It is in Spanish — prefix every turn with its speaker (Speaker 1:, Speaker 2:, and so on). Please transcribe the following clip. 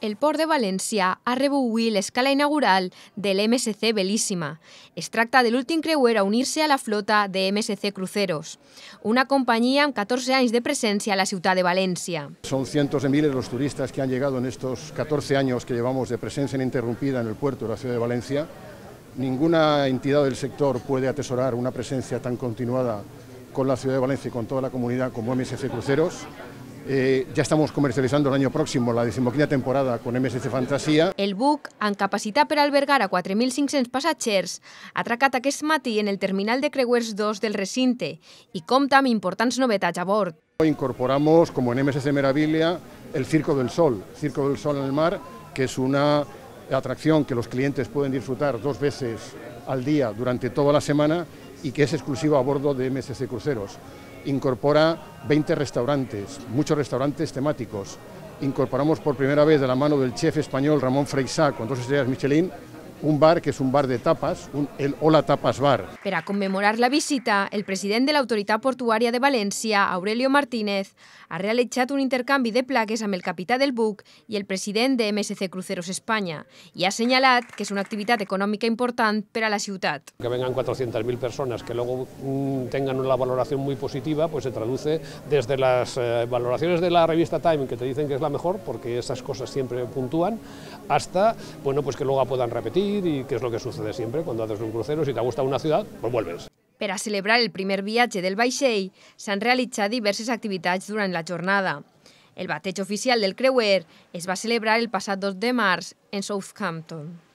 Speaker 1: el Port de Valencia ha la escala inaugural del MSC Belíssima. Es del último l'últim creuer a unirse a la flota de MSC Cruceros, una compañía amb 14 años de presencia en la ciudad de Valencia.
Speaker 2: Son cientos de miles los turistas que han llegado en estos 14 años que llevamos de presencia ininterrumpida en el puerto de la ciudad de Valencia. Ninguna entidad del sector puede atesorar una presencia tan continuada con la ciudad de Valencia y con toda la comunidad como MSC Cruceros. Eh, ya estamos comercializando el año próximo la decimoquina temporada con MSC Fantasia.
Speaker 1: El buc, amb capacitat per albergar a 4.500 passatgers, ha atracat aquest matí en el terminal de Creuers 2 del recinte i compta amb importants novetats a bord.
Speaker 2: Incorporamos, como en MSC Meraviglia, el Circo del Sol, Circo del Sol en el mar, que es una atracción que los clientes pueden disfrutar dos veces al día durante toda la semana y que es exclusivo a bordo de MSC Cruceros. Incorpora 20 restaurantes, muchos restaurantes temáticos. Incorporamos por primera vez de la mano del chef español Ramón Freixá con dos estrellas Michelin un bar que es un bar de tapas, el Hola Tapas Bar.
Speaker 1: Para conmemorar la visita, el presidente de la Autoridad Portuaria de Valencia, Aurelio Martínez, ha realizado un intercambio de plaques con el capitán del buc y el presidente de MSC Cruceros España y ha señalado que es una actividad económica importante para la ciudad.
Speaker 3: Que vengan 400.000 personas que luego mm, tengan una valoración muy positiva, pues se traduce desde las eh, valoraciones de la revista Time, que te dicen que es la mejor, porque esas cosas siempre puntúan, hasta bueno, pues que luego puedan repetir ir y que es lo que sucede siempre cuando haces un crucero. Si te gusta una ciudad, pues vuelves.
Speaker 1: Per a celebrar el primer viatge del vaixell, s'han realitzat diverses activitats durant la jornada. El bateig oficial del creuer es va celebrar el passat 2 de març en Southampton.